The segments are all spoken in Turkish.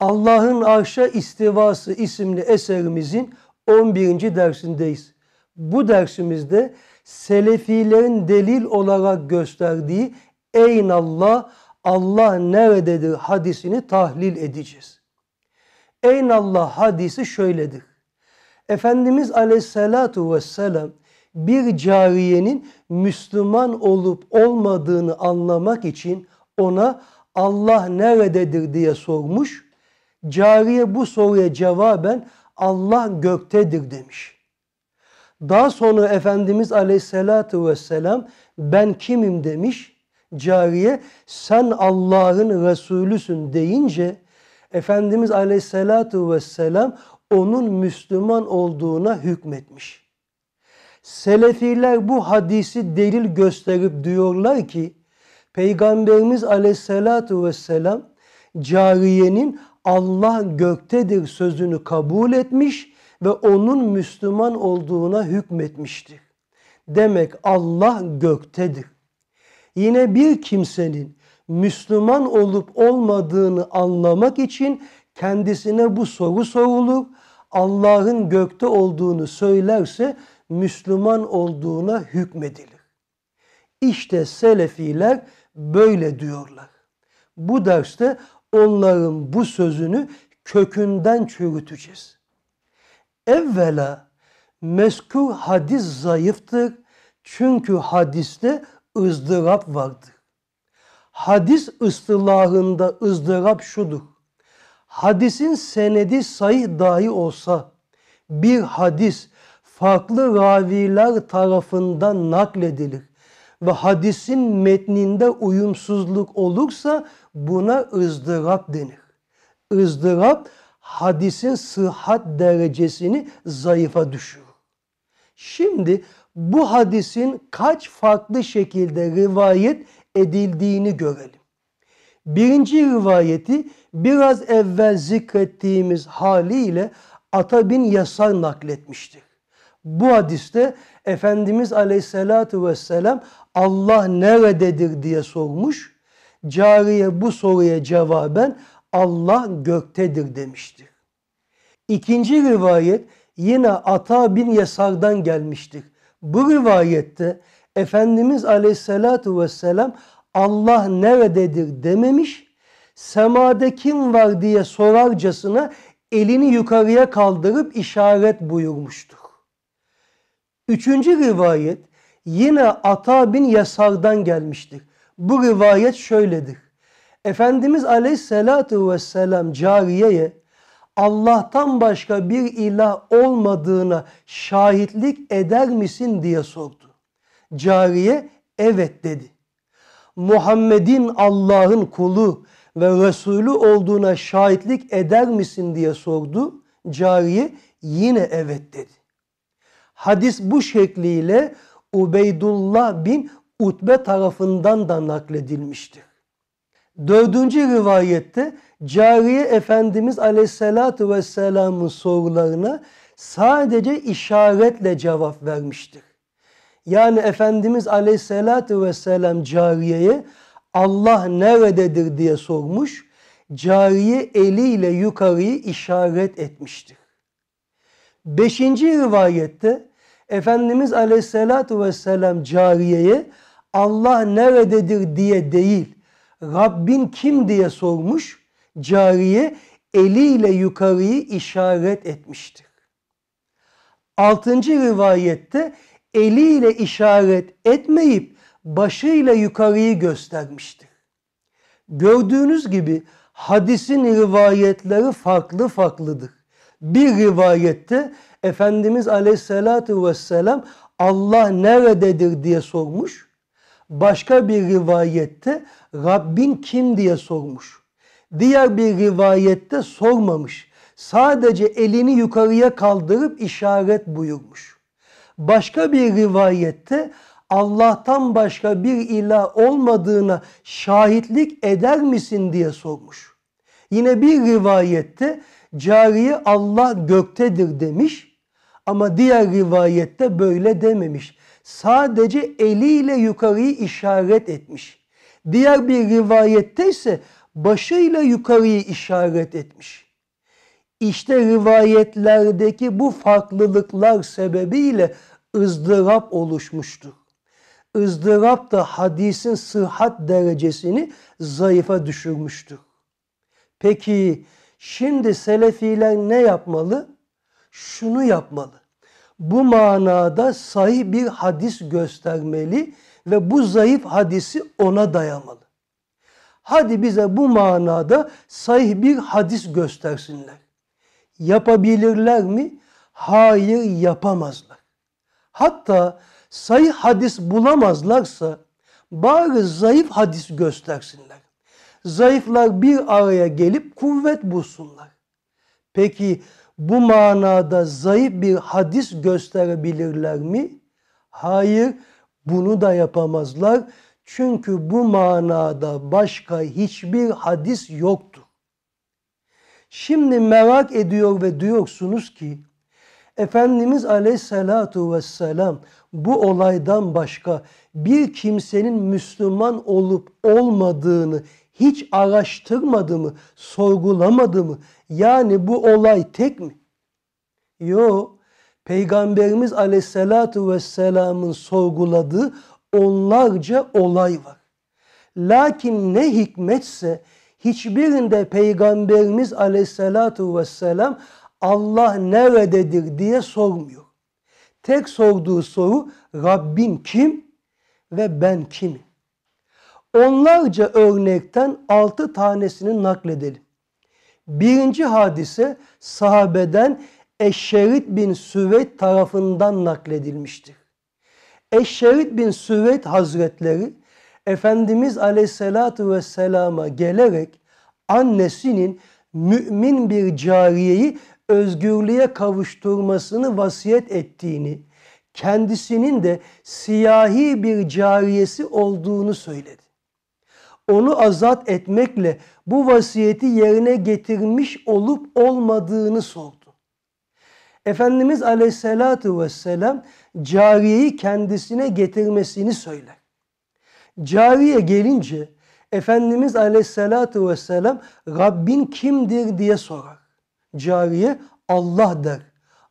Allah'ın Arşa İstivası isimli eserimizin 11. dersindeyiz. Bu dersimizde Selefilerin delil olarak gösterdiği Eynallah, Allah Allah nerededir hadisini tahlil edeceğiz. Allah hadisi şöyledir. Efendimiz aleyhissalatu vesselam bir cariyenin Müslüman olup olmadığını anlamak için ona Allah nerededir diye sormuş Cariye bu soruya cevaben Allah göktedir demiş. Daha sonra Efendimiz aleyhissalatu vesselam ben kimim demiş. Cariye sen Allah'ın Resulüsün deyince Efendimiz aleyhissalatu vesselam onun Müslüman olduğuna hükmetmiş. Selefiler bu hadisi delil gösterip diyorlar ki Peygamberimiz aleyhissalatu vesselam cariyenin Allah göktedir sözünü kabul etmiş ve onun Müslüman olduğuna hükmetmiştir. Demek Allah göktedir. Yine bir kimsenin Müslüman olup olmadığını anlamak için kendisine bu soru sorulur. Allah'ın gökte olduğunu söylerse Müslüman olduğuna hükmedilir. İşte Selefiler böyle diyorlar. Bu derste onların bu sözünü kökünden çürüteceğiz. Evvela mezkur hadis zayıftır çünkü hadiste ızdırap vardır. Hadis ıstılahında ızdırap şudur. Hadisin senedi sahih dahi olsa bir hadis farklı raviler tarafından nakledilir ve hadisin metninde uyumsuzluk olursa Buna ızdırap denir. Izdırap hadisin sıhhat derecesini zayıfa düşürür. Şimdi bu hadisin kaç farklı şekilde rivayet edildiğini görelim. Birinci rivayeti biraz evvel zikrettiğimiz haliyle Ata bin Yasar nakletmiştir. Bu hadiste Efendimiz Aleyhisselatü Vesselam Allah nerededir diye sormuş cariye bu soruya cevaben Allah göktedir demiştir. İkinci rivayet yine Ata bin Yesar'dan gelmiştir. Bu rivayette Efendimiz aleyhissalatu vesselam Allah nerededir dememiş, semada kim var diye sorarcasına elini yukarıya kaldırıp işaret buyurmuştur. Üçüncü rivayet yine Ata bin Yesar'dan gelmiştir. Bu rivayet şöyledir. Efendimiz Aleyhisselatu vesselam cariyeye Allah'tan başka bir ilah olmadığına şahitlik eder misin diye sordu. Cariye evet dedi. Muhammed'in Allah'ın kulu ve Resulü olduğuna şahitlik eder misin diye sordu. Cariye yine evet dedi. Hadis bu şekliyle Ubeydullah bin Utbe tarafından da nakledilmiştir. Dördüncü rivayette cariye Efendimiz Aleyhisselatü Vesselam'ın sorularına sadece işaretle cevap vermiştir. Yani Efendimiz Aleyhisselatü Vesselam cariyeye Allah nerededir diye sormuş. Cariye eliyle yukarıyı işaret etmiştir. Beşinci rivayette Efendimiz Aleyhisselatü Vesselam cariyeye Allah nerededir diye değil, Rabbin kim diye sormuş, cariye eliyle yukarıyı işaret etmiştir. Altıncı rivayette eliyle işaret etmeyip başıyla yukarıyı göstermiştir. Gördüğünüz gibi hadisin rivayetleri farklı farklıdır. Bir rivayette Efendimiz Aleyhisselatü Vesselam Allah nerededir diye sormuş. Başka bir rivayette Rabbin kim diye sormuş. Diğer bir rivayette sormamış. Sadece elini yukarıya kaldırıp işaret buyurmuş. Başka bir rivayette Allah'tan başka bir ilah olmadığına şahitlik eder misin diye sormuş. Yine bir rivayette cariye Allah göktedir demiş. Ama diğer rivayette böyle dememiş. Sadece eliyle yukarıyı işaret etmiş. Diğer bir rivayette ise başıyla yukarıyı işaret etmiş. İşte rivayetlerdeki bu farklılıklar sebebiyle ızdırap oluşmuştu. Izdırap da hadisin sıhhat derecesini zayıfa düşürmüştü. Peki şimdi selefiler ne yapmalı? şunu yapmalı. Bu manada sahih bir hadis göstermeli ve bu zayıf hadisi ona dayamalı. Hadi bize bu manada sahih bir hadis göstersinler. Yapabilirler mi? Hayır yapamazlar. Hatta sahih hadis bulamazlarsa bari zayıf hadis göstersinler. Zayıflar bir araya gelip kuvvet bulsunlar. Peki bu manada zayıf bir hadis gösterebilirler mi? Hayır, bunu da yapamazlar. Çünkü bu manada başka hiçbir hadis yoktur. Şimdi merak ediyor ve diyorsunuz ki, Efendimiz aleyhissalatu vesselam bu olaydan başka bir kimsenin Müslüman olup olmadığını hiç araştırmadı mı, sorgulamadı mı? Yani bu olay tek mi? Yo, Peygamberimiz aleyhissalatu vesselamın sorguladığı onlarca olay var. Lakin ne hikmetse hiçbirinde Peygamberimiz aleyhissalatu vesselam Allah nerededir diye sormuyor. Tek sorduğu soru Rabbim kim ve ben kimim? onlarca örnekten altı tanesini nakledelim. Birinci hadise sahabeden Eşşerit bin Süveyd tarafından nakledilmiştir. Eşşerit bin Süveyd Hazretleri Efendimiz Aleyhisselatü Vesselam'a gelerek annesinin mümin bir cariyeyi özgürlüğe kavuşturmasını vasiyet ettiğini, kendisinin de siyahi bir cariyesi olduğunu söyledi onu azat etmekle bu vasiyeti yerine getirmiş olup olmadığını sordu. Efendimiz aleyhissalatu vesselam cariyeyi kendisine getirmesini söyler. Cariye gelince Efendimiz aleyhissalatu vesselam Rabbin kimdir diye sorar. Cariye Allah der.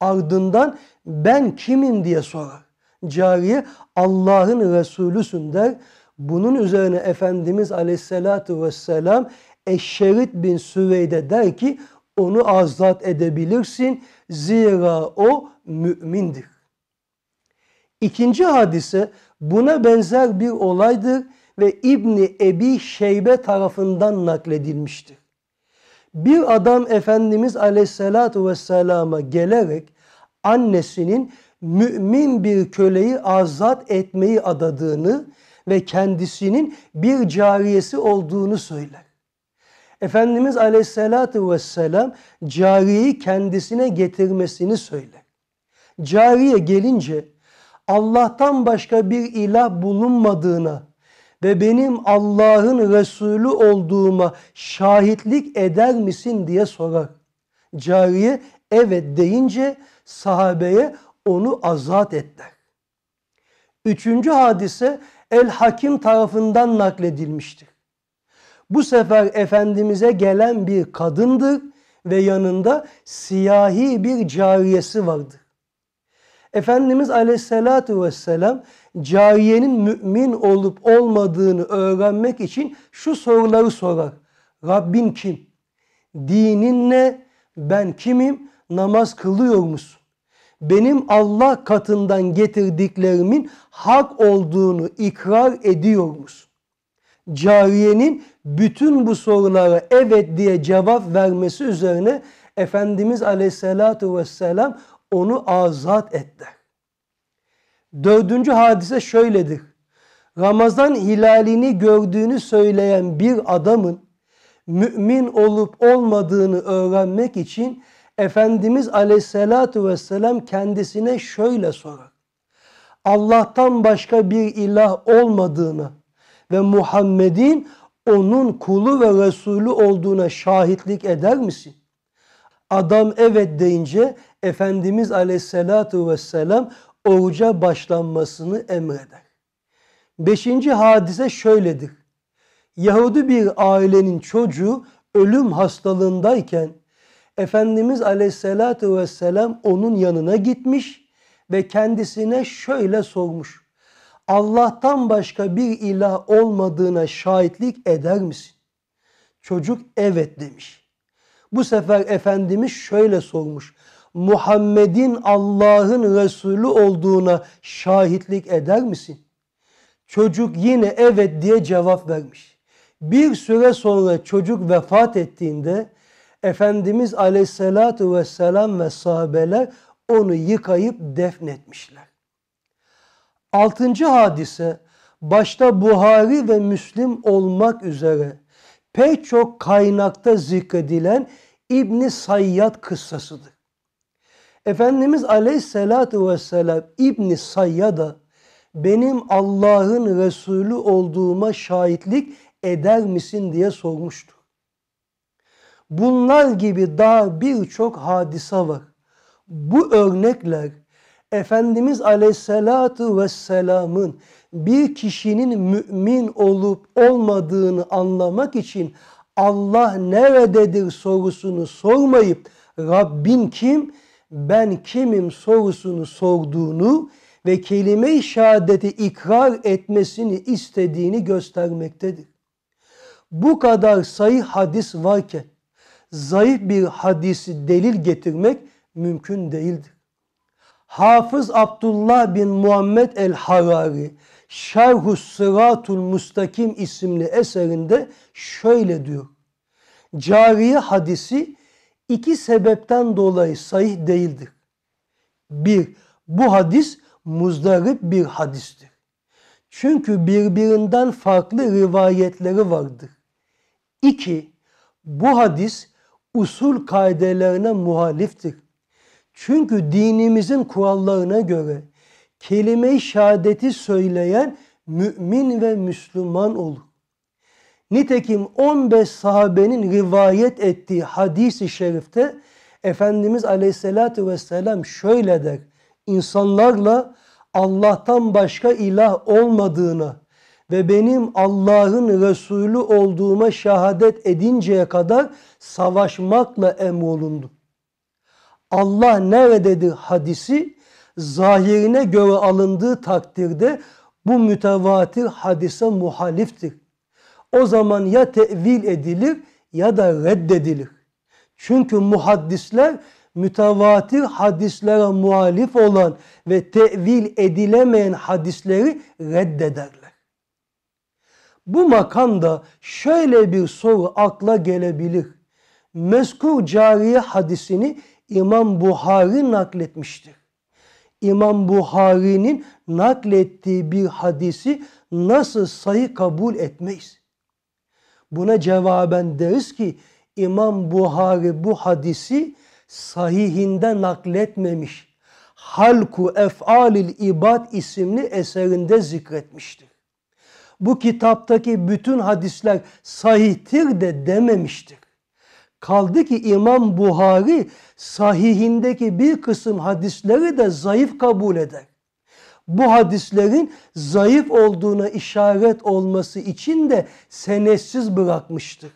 Ardından ben kimim diye sorar. Cariye Allah'ın Resulüsün der. Bunun üzerine Efendimiz Aleyhisselatü Vesselam Eşşerit bin Süveyde der ki onu azat edebilirsin zira o mümindir. İkinci hadise buna benzer bir olaydır ve İbni Ebi Şeybe tarafından nakledilmiştir. Bir adam Efendimiz Aleyhisselatü Vesselam'a gelerek annesinin mümin bir köleyi azat etmeyi adadığını ve kendisinin bir cariyesi olduğunu söyler. Efendimiz aleyhissalatu vesselam cariyeyi kendisine getirmesini söyler. Cariye gelince Allah'tan başka bir ilah bulunmadığına ve benim Allah'ın Resulü olduğuma şahitlik eder misin diye sorar. Cariye evet deyince sahabeye onu azat etler. Üçüncü hadise El Hakim tarafından nakledilmiştir. Bu sefer Efendimiz'e gelen bir kadındır ve yanında siyahi bir cariyesi vardı. Efendimiz aleyhissalatu vesselam cariyenin mümin olup olmadığını öğrenmek için şu soruları sorar. Rabbin kim? Dinin ne? Ben kimim? Namaz kılıyor musun? benim Allah katından getirdiklerimin hak olduğunu ikrar ediyor musun? Cariyenin bütün bu sorulara evet diye cevap vermesi üzerine Efendimiz aleyhissalatu vesselam onu azat etti. Dördüncü hadise şöyledir. Ramazan hilalini gördüğünü söyleyen bir adamın mümin olup olmadığını öğrenmek için Efendimiz aleyhissalatu vesselam kendisine şöyle sorar. Allah'tan başka bir ilah olmadığını ve Muhammed'in onun kulu ve Resulü olduğuna şahitlik eder misin? Adam evet deyince Efendimiz aleyhissalatu vesselam oruca başlanmasını emreder. Beşinci hadise şöyledir. Yahudi bir ailenin çocuğu ölüm hastalığındayken Efendimiz aleyhissalatu vesselam onun yanına gitmiş ve kendisine şöyle sormuş. Allah'tan başka bir ilah olmadığına şahitlik eder misin? Çocuk evet demiş. Bu sefer Efendimiz şöyle sormuş. Muhammed'in Allah'ın Resulü olduğuna şahitlik eder misin? Çocuk yine evet diye cevap vermiş. Bir süre sonra çocuk vefat ettiğinde Efendimiz aleyhissalatu vesselam ve sahabeler onu yıkayıp defnetmişler. Altıncı hadise başta Buhari ve Müslim olmak üzere pek çok kaynakta zikredilen İbni Sayyad kıssasıdır. Efendimiz aleyhissalatu vesselam İbni Sayyad'a benim Allah'ın Resulü olduğuma şahitlik eder misin diye sormuştu. Bunlar gibi daha birçok hadise var. Bu örnekler Efendimiz Aleyhisselatu Vesselam'ın bir kişinin mümin olup olmadığını anlamak için Allah nerededir sorusunu sormayıp Rabbin kim, ben kimim sorusunu sorduğunu ve kelime-i şehadeti ikrar etmesini istediğini göstermektedir. Bu kadar sayı hadis varken zayıf bir hadisi delil getirmek mümkün değildir. Hafız Abdullah bin Muhammed el-Harari Şerhu Sıratul Mustakim isimli eserinde şöyle diyor. Cariye hadisi iki sebepten dolayı sahih değildir. Bir, bu hadis muzdarip bir hadistir. Çünkü birbirinden farklı rivayetleri vardır. İki, bu hadis usul kaidelerine muhaliftir. Çünkü dinimizin kurallarına göre kelime-i şehadeti söyleyen mümin ve Müslüman olur. Nitekim 15 sahabenin rivayet ettiği hadisi şerifte Efendimiz Aleyhisselatü vesselam şöyle der. İnsanlarla Allah'tan başka ilah olmadığını ve benim Allah'ın Resulü olduğuma şehadet edinceye kadar savaşmakla emrolundu. Allah nerededir hadisi zahirine göre alındığı takdirde bu mütevatir hadise muhaliftir. O zaman ya tevil edilir ya da reddedilir. Çünkü muhaddisler mütevatir hadislere muhalif olan ve tevil edilemeyen hadisleri reddederler. Bu makamda şöyle bir soru akla gelebilir. Mezkur cariye hadisini İmam Buhari nakletmiştir. İmam Buhari'nin naklettiği bir hadisi nasıl sayı kabul etmeyiz? Buna cevaben deriz ki İmam Buhari bu hadisi sahihinde nakletmemiş. Halku Ef'alil İbad isimli eserinde zikretmiştir bu kitaptaki bütün hadisler sahihtir de dememiştir. Kaldı ki İmam Buhari sahihindeki bir kısım hadisleri de zayıf kabul eder. Bu hadislerin zayıf olduğuna işaret olması için de senetsiz bırakmıştır.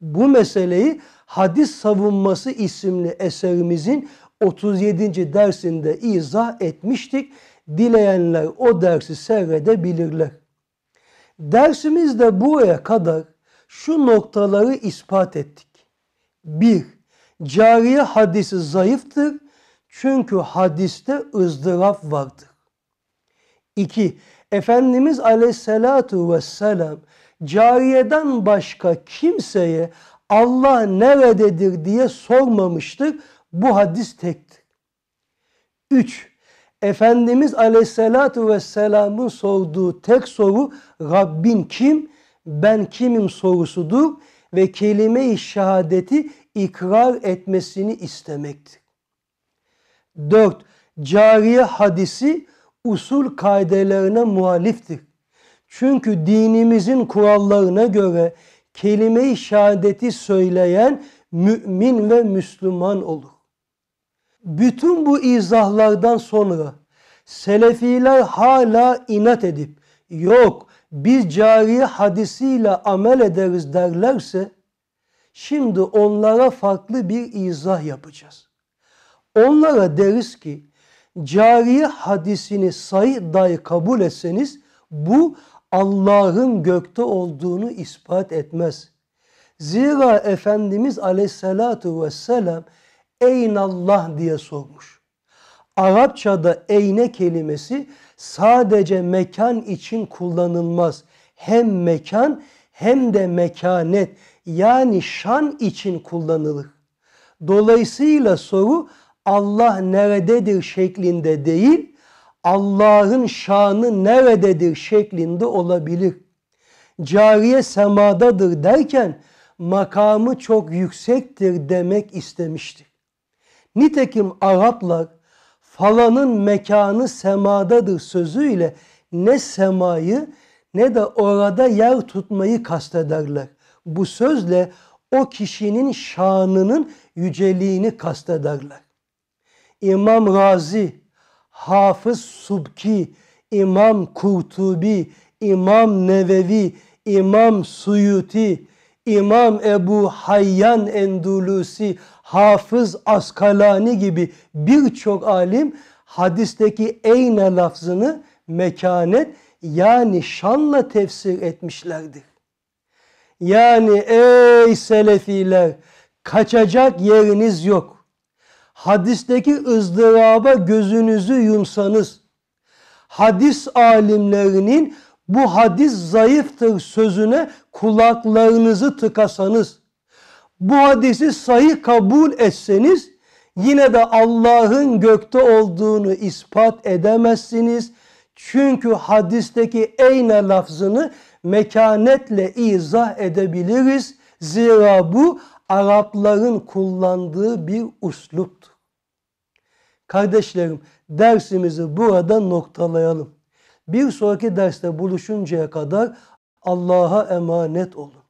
Bu meseleyi Hadis Savunması isimli eserimizin 37. dersinde izah etmiştik. Dileyenler o dersi seyredebilirler. Dersimizde buraya kadar şu noktaları ispat ettik. 1. Cariye hadisi zayıftır çünkü hadiste ızdırap vardır. 2. Efendimiz aleyhissalatu vesselam cariyeden başka kimseye Allah nerededir diye sormamıştır. Bu hadis tektir. 3. Efendimiz Aleyhisselatü Vesselam'ın sorduğu tek soru Rabbin kim? Ben kimim sorusudur ve kelime-i şehadeti ikrar etmesini istemektir. 4. Cariye hadisi usul kaidelerine muhaliftir. Çünkü dinimizin kurallarına göre kelime-i şehadeti söyleyen mümin ve Müslüman olur. Bütün bu izahlardan sonra Selefiler hala inat edip yok biz cari hadisiyle amel ederiz derlerse şimdi onlara farklı bir izah yapacağız. Onlara deriz ki cari hadisini sayı dahi kabul etseniz bu Allah'ın gökte olduğunu ispat etmez. Zira Efendimiz aleyhissalatu vesselam Eynallah diye sormuş. Arapçada eyne kelimesi sadece mekan için kullanılmaz. Hem mekan hem de mekanet yani şan için kullanılır. Dolayısıyla soru Allah nerededir şeklinde değil, Allah'ın şanı nerededir şeklinde olabilir. Cariye semadadır derken makamı çok yüksektir demek istemiştir. Nitekim Araplar falanın mekanı semadadır sözüyle ne semayı ne de orada yer tutmayı kastederler. Bu sözle o kişinin şanının yüceliğini kastederler. İmam Razi, Hafız Subki, İmam Kurtubi, İmam Nevevi, İmam Suyuti, İmam Ebu Hayyan Endulusi, Hafız Askalani gibi birçok alim hadisteki eyne lafzını mekanet yani şanla tefsir etmişlerdir. Yani ey selefiler kaçacak yeriniz yok. Hadisteki ızdıraba gözünüzü yumsanız, hadis alimlerinin bu hadis zayıftır sözüne kulaklarınızı tıkasanız, bu hadisi sayı kabul etseniz yine de Allah'ın gökte olduğunu ispat edemezsiniz. Çünkü hadisteki eyne lafzını mekanetle izah edebiliriz. Zira bu Arapların kullandığı bir usluptu. Kardeşlerim dersimizi burada noktalayalım. Bir sonraki derste buluşuncaya kadar Allah'a emanet olun.